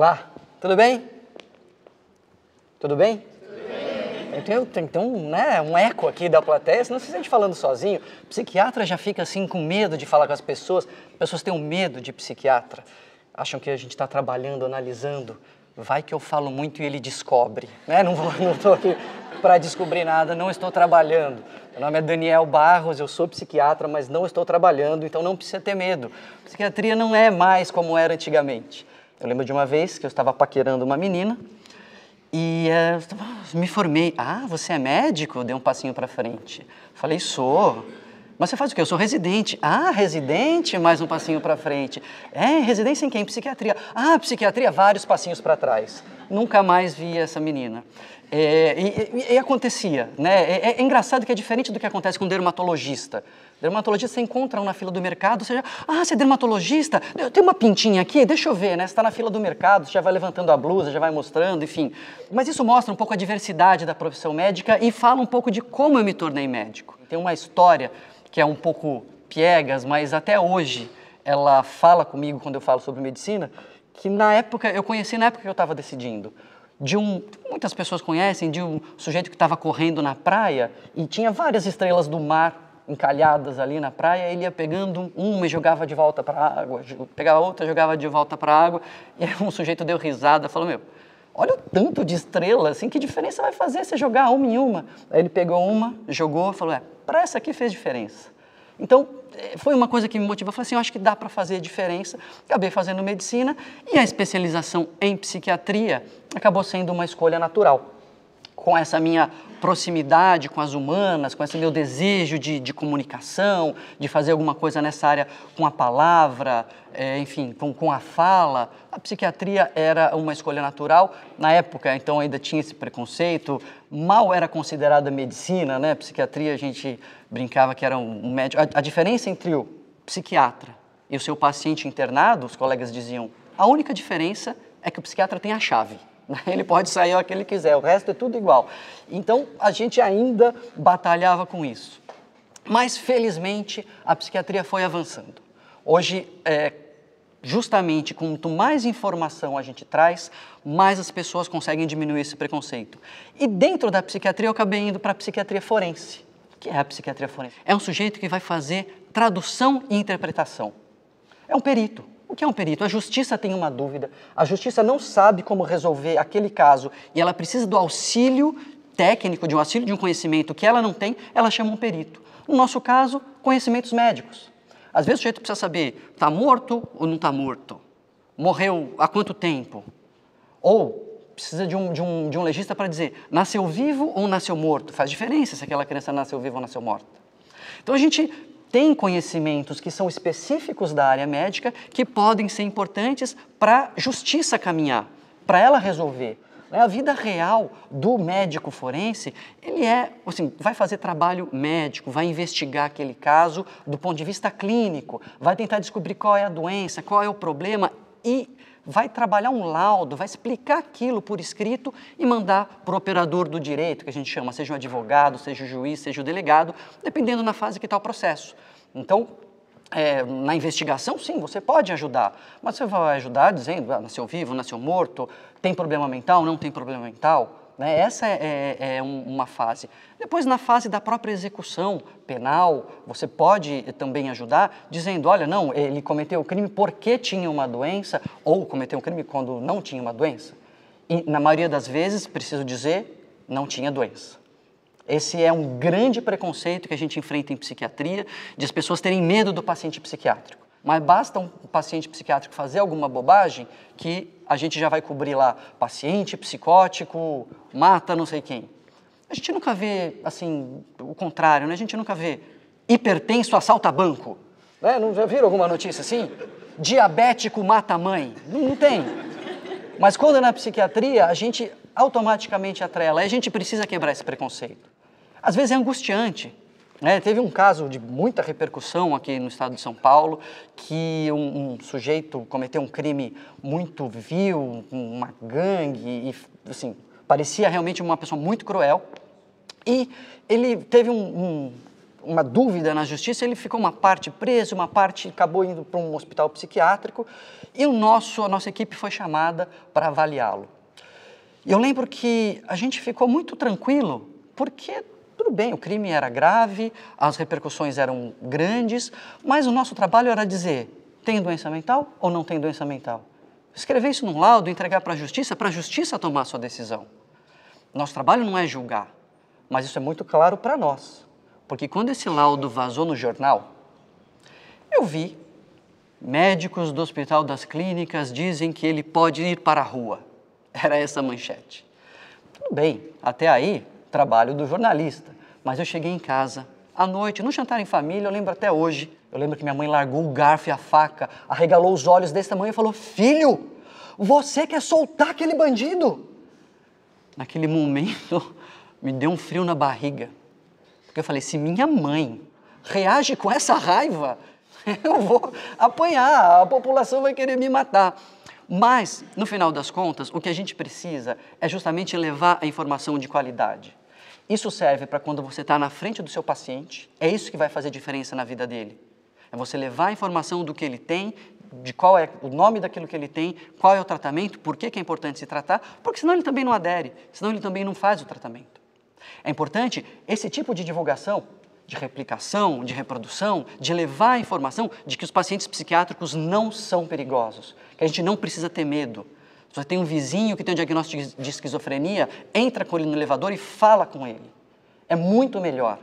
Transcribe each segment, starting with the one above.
Olá, tudo bem? Tudo bem? Tem, tem, um, né, um eco aqui da plateia, senão se sente falando sozinho. psiquiatra já fica assim com medo de falar com as pessoas. pessoas têm um medo de psiquiatra. Acham que a gente está trabalhando, analisando. Vai que eu falo muito e ele descobre. Né? Não estou aqui para descobrir nada, não estou trabalhando. Meu nome é Daniel Barros, eu sou psiquiatra, mas não estou trabalhando, então não precisa ter medo. psiquiatria não é mais como era antigamente. Eu lembro de uma vez que eu estava paquerando uma menina e uh, me formei. Ah, você é médico? Dei um passinho para frente. Falei, sou. Mas você faz o quê? Eu sou residente. Ah, residente, mais um passinho para frente. É, residência em quem? Psiquiatria. Ah, psiquiatria, vários passinhos para trás nunca mais via essa menina. É, e, e, e, acontecia, né? É, é, é engraçado que é diferente do que acontece com um dermatologista. Dermatologista você encontra um na fila do mercado, você já, ah, você é dermatologista? Tem uma pintinha aqui, deixa eu ver, né? Você está na fila do mercado, você já vai levantando a blusa, já vai mostrando, enfim. Mas isso mostra um pouco a diversidade da profissão médica e fala um pouco de como eu me tornei médico. Tem uma história que é um pouco piegas, mas até hoje ela fala comigo quando eu falo sobre medicina, que na época, eu conheci na época que eu estava decidindo, de um, muitas pessoas conhecem, de um sujeito que estava correndo na praia e tinha várias estrelas do mar encalhadas ali na praia, ele ia pegando uma e jogava de volta para a água, pegava outra e jogava de volta para a água, e aí um sujeito deu risada, falou, meu, olha o tanto de estrelas assim, que diferença vai fazer você jogar uma em uma? Aí ele pegou uma, jogou, falou, é, para essa aqui fez diferença. Então, eh, foi uma coisa que me motivou. Eu falei assim, eu acho que dá para fazer diferença. Acabei fazendo medicina e a especialização em psiquiatria acabou sendo uma escolha natural com essa minha proximidade com as humanas, com esse meu desejo de, de comunicação, de fazer alguma coisa nessa área com a palavra, é, enfim, com, com a fala. A psiquiatria era uma escolha natural. Na época, então, ainda tinha esse preconceito. Mal era considerada medicina, né? Psiquiatria, a gente brincava que era um médico. A, a diferença entre o psiquiatra e o seu paciente internado, os colegas diziam, a única diferença é que o psiquiatra tem a chave. Ele pode sair o que ele quiser, o resto é tudo igual. Então a gente ainda batalhava com isso. Mas felizmente a psiquiatria foi avançando. Hoje, é, justamente quanto mais informação a gente traz, mais as pessoas conseguem diminuir esse preconceito. E dentro da psiquiatria eu acabei indo para a psiquiatria forense. O que é a psiquiatria forense? É um sujeito que vai fazer tradução e interpretação. É um perito o que é um perito? A justiça tem uma dúvida, a justiça não sabe como resolver aquele caso e ela precisa do auxílio técnico, de um auxílio de um conhecimento que ela não tem, ela chama um perito. No nosso caso, conhecimentos médicos. Às vezes o sujeito precisa saber, está morto ou não está morto? Morreu há quanto tempo? Ou precisa de um, de um, de um legista para dizer, nasceu vivo ou nasceu morto? Faz diferença se aquela criança nasceu viva ou nasceu morta. Então a gente tem conhecimentos que são específicos da área médica que podem ser importantes para a justiça caminhar, para ela resolver. Né? A vida real do médico forense, ele é, assim, vai fazer trabalho médico, vai investigar aquele caso do ponto de vista clínico, vai tentar descobrir qual é a doença, qual é o problema e vai trabalhar um laudo, vai explicar aquilo por escrito e mandar para o operador do direito, que a gente chama, seja o advogado, seja o juiz, seja o delegado, dependendo na fase que está o processo. Então, é, na investigação, sim, você pode ajudar, mas você vai ajudar dizendo, ah, nasceu vivo, nasceu morto, tem problema mental, não tem problema mental, né? Essa é, é, é uma fase. Depois, na fase da própria execução penal, você pode também ajudar dizendo: olha, não, ele cometeu o crime porque tinha uma doença, ou cometeu um crime quando não tinha uma doença. E, na maioria das vezes, preciso dizer, não tinha doença. Esse é um grande preconceito que a gente enfrenta em psiquiatria, de as pessoas terem medo do paciente psiquiátrico. Mas basta um paciente psiquiátrico fazer alguma bobagem que a gente já vai cobrir lá paciente psicótico, mata não sei quem. A gente nunca vê, assim, o contrário, né? A gente nunca vê hipertenso assalta banco. Né? Não já viram alguma notícia assim? Diabético mata mãe. Não, não tem. Mas quando é na psiquiatria, a gente automaticamente atrela. E a gente precisa quebrar esse preconceito. Às vezes é angustiante. É, teve um caso de muita repercussão aqui no estado de São Paulo, que um, um sujeito cometeu um crime muito vil, uma gangue, e assim, parecia realmente uma pessoa muito cruel. E ele teve um, um, uma dúvida na justiça, ele ficou uma parte preso, uma parte acabou indo para um hospital psiquiátrico, e o nosso, a nossa equipe foi chamada para avaliá-lo. e Eu lembro que a gente ficou muito tranquilo, porque tudo bem, o crime era grave, as repercussões eram grandes, mas o nosso trabalho era dizer: tem doença mental ou não tem doença mental? Escrever isso num laudo, entregar para a justiça, para a justiça tomar a sua decisão. Nosso trabalho não é julgar, mas isso é muito claro para nós. Porque quando esse laudo vazou no jornal, eu vi médicos do Hospital das Clínicas dizem que ele pode ir para a rua. Era essa manchete. Tudo bem, até aí trabalho do jornalista. Mas eu cheguei em casa à noite, num jantar em família, eu lembro até hoje. Eu lembro que minha mãe largou o garfo e a faca, arregalou os olhos desse tamanho e falou: Filho, você quer soltar aquele bandido? Naquele momento, me deu um frio na barriga. Porque eu falei: se minha mãe reage com essa raiva, eu vou apanhar, a população vai querer me matar. Mas, no final das contas, o que a gente precisa é justamente levar a informação de qualidade. Isso serve para quando você está na frente do seu paciente, é isso que vai fazer diferença na vida dele. É você levar a informação do que ele tem, de qual é o nome daquilo que ele tem, qual é o tratamento, por que, que é importante se tratar, porque senão ele também não adere, senão ele também não faz o tratamento. É importante esse tipo de divulgação, de replicação, de reprodução, de levar a informação de que os pacientes psiquiátricos não são perigosos, que a gente não precisa ter medo, se Você tem um vizinho que tem um diagnóstico de esquizofrenia, entra com ele no elevador e fala com ele. É muito melhor.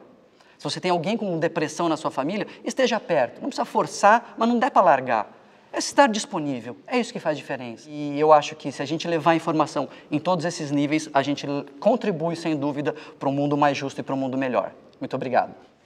Se você tem alguém com depressão na sua família, esteja perto. Não precisa forçar, mas não dá para largar. É estar disponível. É isso que faz diferença. E eu acho que se a gente levar a informação em todos esses níveis, a gente contribui, sem dúvida, para um mundo mais justo e para um mundo melhor. Muito obrigado.